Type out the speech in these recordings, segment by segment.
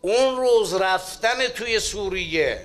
اون روز رفتن توی سوریه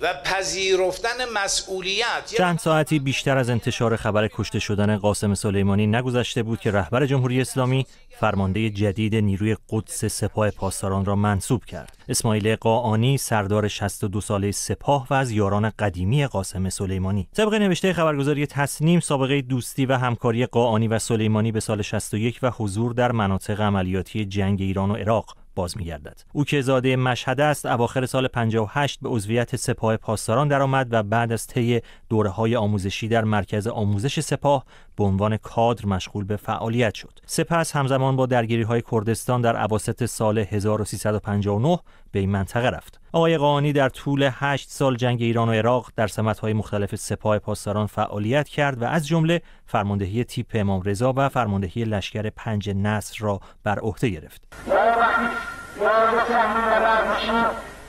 و پذیرفتن مسئولیت چند ساعتی بیشتر از انتشار خبر کشته شدن قاسم سلیمانی نگذشته بود که رهبر جمهوری اسلامی فرمانده جدید نیروی قدس سپاه پاسداران را منصوب کرد. اسماعیل قاعانی سردار 62 ساله سپاه و از یاران قدیمی قاسم سلیمانی. طبق نوشته خبرگزاری تسنیم سابقه دوستی و همکاری قاعانی و سلیمانی به سال 61 و حضور در مناطق عملیاتی جنگ ایران و عراق باز گردد او که زاده مشهد است اواخر سال 58 به عضویت سپاه پاسداران درآمد و بعد از طی های آموزشی در مرکز آموزش سپاه به عنوان کادر مشغول به فعالیت شد سپس همزمان با درگیری های کردستان در عواسط سال 1359 به این منطقه رفت آقای قانی در طول 8 سال جنگ ایران و عراق در های مختلف سپاه پاسداران فعالیت کرد و از جمله فرماندهی تیپ امام رضا و فرماندهی لشکر پنج نصر را بر عهده گرفت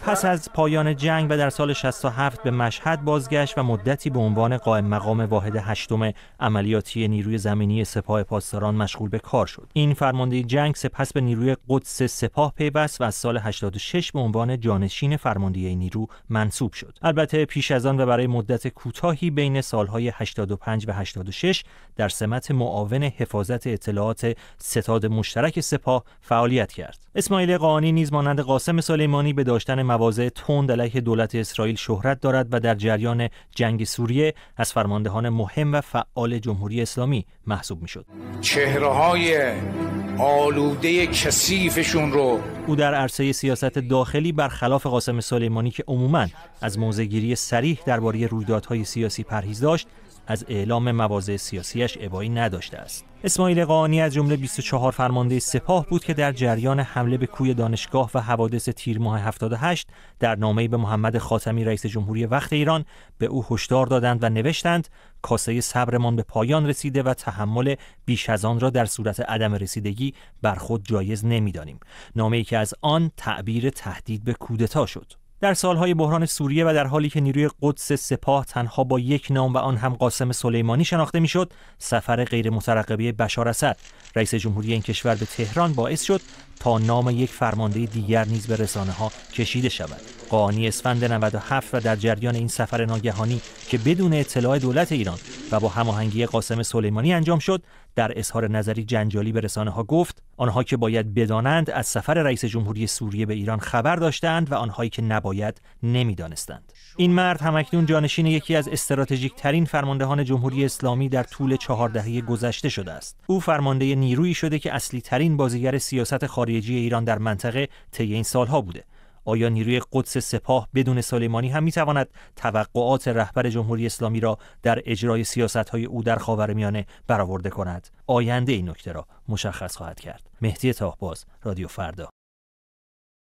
پس از پایان جنگ و در سال 67 به مشهد بازگشت و مدتی به عنوان قائم مقام واحد هشتم عملیاتی نیروی زمینی سپاه پاسداران مشغول به کار شد. این فرمانده جنگ سپس به نیروی قدس سپاه پیوست و از سال 86 به عنوان جانشین فرمانده نیرو منصوب شد. البته پیش از آن و برای مدت کوتاهی بین سالهای 85 و 86 در سمت معاون حفاظت اطلاعات ستاد مشترک سپاه فعالیت کرد. اسماعیل قانی نیز مانند قاسم سلیمانی به داشتن مواضع تند علیه دولت اسرائیل شهرت دارد و در جریان جنگ سوریه از فرماندهان مهم و فعال جمهوری اسلامی محسوب میشد. چهره های آلوده کثیفشون رو او در عرصه سیاست داخلی برخلاف قاسم سلیمانی که عموما از گیری سریح درباره رویدادهای سیاسی پرهیز داشت از اعلام مواضع سیاسیش ابایی نداشته است اسماعیل قانی از جمله 24 فرمانده سپاه بود که در جریان حمله به کوی دانشگاه و حوادث تیر ماه 78 در نامه‌ای به محمد خاتمی رئیس جمهوری وقت ایران به او هشدار دادند و نوشتند کاسه صبرمان به پایان رسیده و تحمل بیش از آن را در صورت عدم رسیدگی بر خود جایز نمیدانیم نامه‌ای که از آن تعبیر تهدید به کودتا شد در سالهای بحران سوریه و در حالی که نیروی قدس سپاه تنها با یک نام و آن هم قاسم سلیمانی شناخته میشد سفر غیر مترقبی بشار اسد رئیس جمهوری این کشور به تهران باعث شد تا نام یک فرمانده دیگر نیز به رسانه ها کشیده شود قانی اسفند 97 و در جریان این سفر ناگهانی که بدون اطلاع دولت ایران و با هماهنگی قاسم سلیمانی انجام شد در اظهار نظری جنجالی به رسانه ها گفت آنها که باید بدانند از سفر رئیس جمهوری سوریه به ایران خبر داشتند و آنهایی که نباید نمیدانستند این مرد همکنون جانشین یکی از استراتژیک ترین فرماندهان جمهوری اسلامی در طول چهار دهه گذشته شده است او فرمانده نیرویی شده که اصلی ترین بازیگر سیاست خارجی ایران در منطقه طی این سالها بوده آیا نیروی قدس سپاه بدون سلیمانی هم میتواند توقعات رهبر جمهوری اسلامی را در اجرای سیاست های او در خاورمیانه برآورده کند آینده این نکته را مشخص خواهد کرد مهدی تاهباز رادیو فردا